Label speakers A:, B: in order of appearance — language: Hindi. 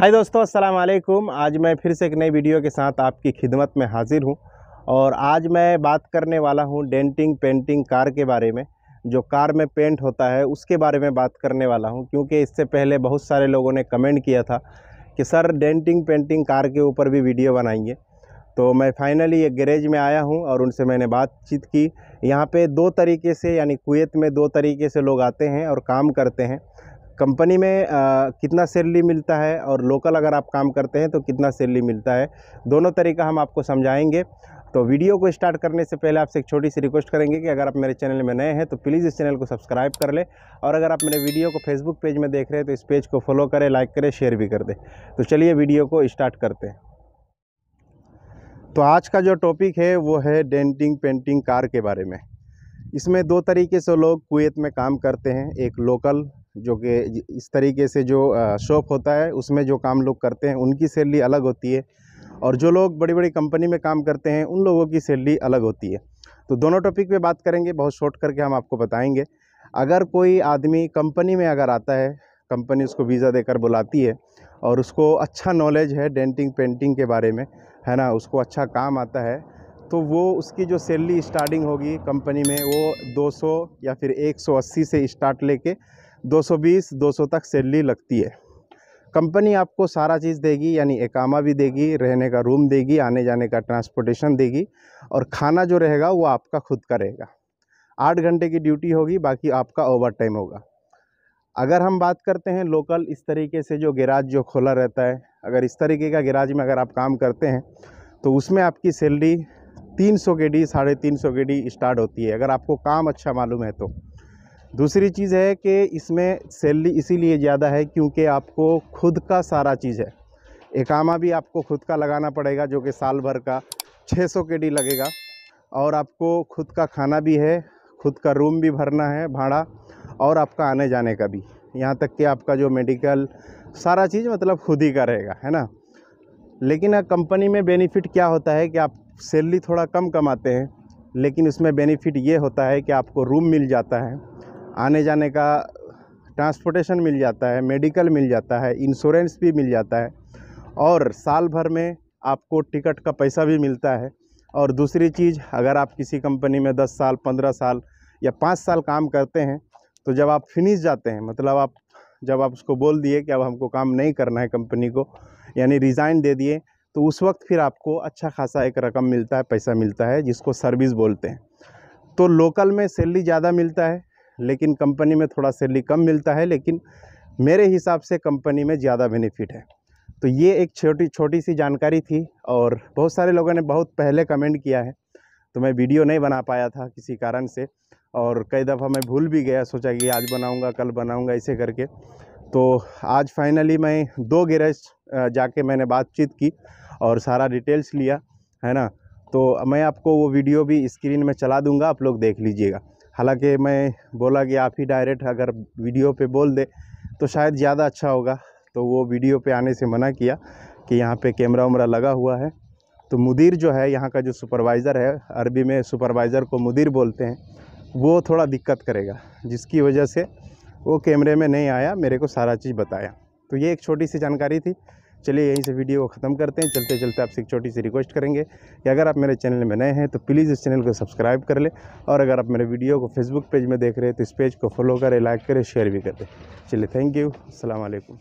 A: हाय दोस्तों अस्सलाम वालेकुम आज मैं फिर से एक नई वीडियो के साथ आपकी खिदमत में हाज़िर हूँ और आज मैं बात करने वाला हूँ डेंटिंग पेंटिंग कार के बारे में जो कार में पेंट होता है उसके बारे में बात करने वाला हूँ क्योंकि इससे पहले बहुत सारे लोगों ने कमेंट किया था कि सर डेंटिंग पेंटिंग कार के ऊपर भी वीडियो बनाइए तो मैं फाइनली ये गैरेज में आया हूँ और उनसे मैंने बातचीत की यहाँ पर दो तरीके से यानी कुत में दो तरीके से लोग आते हैं और काम करते हैं कंपनी में आ, कितना सैलरी मिलता है और लोकल अगर आप काम करते हैं तो कितना सैलरी मिलता है दोनों तरीका हम आपको समझाएंगे तो वीडियो को स्टार्ट करने से पहले आपसे एक छोटी सी रिक्वेस्ट करेंगे कि अगर आप मेरे चैनल में नए हैं तो प्लीज़ इस चैनल को सब्सक्राइब कर लें और अगर आप मेरे वीडियो को फेसबुक पेज में देख रहे हैं तो इस पेज को फॉलो करें लाइक करें शेयर भी कर दें तो चलिए वीडियो को स्टार्ट करते हैं तो आज का जो टॉपिक है वो है डेंटिंग पेंटिंग कार के बारे में इसमें दो तरीके से लोग कुएत में काम करते हैं एक लोकल जो कि इस तरीके से जो शॉप होता है उसमें जो काम लोग करते हैं उनकी सैलरी अलग होती है और जो लोग बड़ी बड़ी कंपनी में काम करते हैं उन लोगों की सैलरी अलग होती है तो दोनों टॉपिक पे बात करेंगे बहुत शॉर्ट करके हम आपको बताएंगे अगर कोई आदमी कंपनी में अगर आता है कंपनी उसको वीज़ा देकर बुलाती है और उसको अच्छा नॉलेज है डेंटिंग पेंटिंग के बारे में है ना उसको अच्छा काम आता है तो वो उसकी जो सैलरी स्टार्टिंग होगी कंपनी में वो 200 या फिर 180 से स्टार्ट लेके 220 200 तक सैलरी लगती है कंपनी आपको सारा चीज़ देगी यानी एकामा भी देगी रहने का रूम देगी आने जाने का ट्रांसपोर्टेशन देगी और खाना जो रहेगा वो आपका खुद का रहेगा आठ घंटे की ड्यूटी होगी बाकी आपका ओवर टाइम होगा अगर हम बात करते हैं लोकल इस तरीके से जो गैराज जो खोला रहता है अगर इस तरीके का गैराज में अगर आप काम करते हैं तो उसमें आपकी सैलरी तीन सौ के डी साढ़े तीन सौ के डी स्टार्ट होती है अगर आपको काम अच्छा मालूम है तो दूसरी चीज़ है कि इसमें सैलरी इसीलिए ज़्यादा है क्योंकि आपको खुद का सारा चीज़ है एकामा भी आपको खुद का लगाना पड़ेगा जो कि साल भर का 600 सौ के डी लगेगा और आपको खुद का खाना भी है खुद का रूम भी भरना है भाड़ा और आपका आने जाने का भी यहाँ तक कि आपका जो मेडिकल सारा चीज़ मतलब खुद ही का रहेगा है ना लेकिन कंपनी में बेनिफिट क्या होता है कि आप सैलरी थोड़ा कम कमाते हैं लेकिन उसमें बेनिफिट ये होता है कि आपको रूम मिल जाता है आने जाने का ट्रांसपोर्टेशन मिल जाता है मेडिकल मिल जाता है इंश्योरेंस भी मिल जाता है और साल भर में आपको टिकट का पैसा भी मिलता है और दूसरी चीज़ अगर आप किसी कंपनी में 10 साल 15 साल या 5 साल काम करते हैं तो जब आप फिनिश जाते हैं मतलब आप जब आप उसको बोल दिए कि अब हमको काम नहीं करना है कंपनी को यानी रिज़ाइन दे दिए तो उस वक्त फिर आपको अच्छा खासा एक रकम मिलता है पैसा मिलता है जिसको सर्विस बोलते हैं तो लोकल में सैलरी ज़्यादा मिलता है लेकिन कंपनी में थोड़ा सैलरी कम मिलता है लेकिन मेरे हिसाब से कंपनी में ज़्यादा बेनिफिट है तो ये एक छोटी छोटी सी जानकारी थी और बहुत सारे लोगों ने बहुत पहले कमेंट किया है तो मैं वीडियो नहीं बना पाया था किसी कारण से और कई दफ़ा मैं भूल भी गया सोचा कि आज बनाऊंगा कल बनाऊंगा ऐसे करके तो आज फाइनली मैं दो गैरेज जाके मैंने बातचीत की और सारा डिटेल्स लिया है ना तो मैं आपको वो वीडियो भी स्क्रीन में चला दूंगा आप लोग देख लीजिएगा हालांकि मैं बोला कि आप ही डायरेक्ट अगर वीडियो पे बोल दे तो शायद ज़्यादा अच्छा होगा तो वो वीडियो पे आने से मना किया कि यहाँ पे कैमरा वमरा लगा हुआ है तो मुदिर जो है यहाँ का जो सुपरवाइज़र है अरबी में सुपरवाइज़र को मुदिर बोलते हैं वो थोड़ा दिक्कत करेगा जिसकी वजह से वो कैमरे में नहीं आया मेरे को सारा चीज़ बताया तो ये एक छोटी सी जानकारी थी चलिए यहीं से वीडियो को ख़त्म करते हैं चलते चलते आपसे एक छोटी सी रिक्वेस्ट करेंगे कि अगर आप मेरे चैनल में नए हैं तो प्लीज़ इस चैनल को सब्सक्राइब कर लें और अगर आप मेरे वीडियो को फेसबुक पेज में देख रहे हैं तो इस पेज को फॉलो करें लाइक करें शेयर भी करें चलिए थैंक यू अल्लाम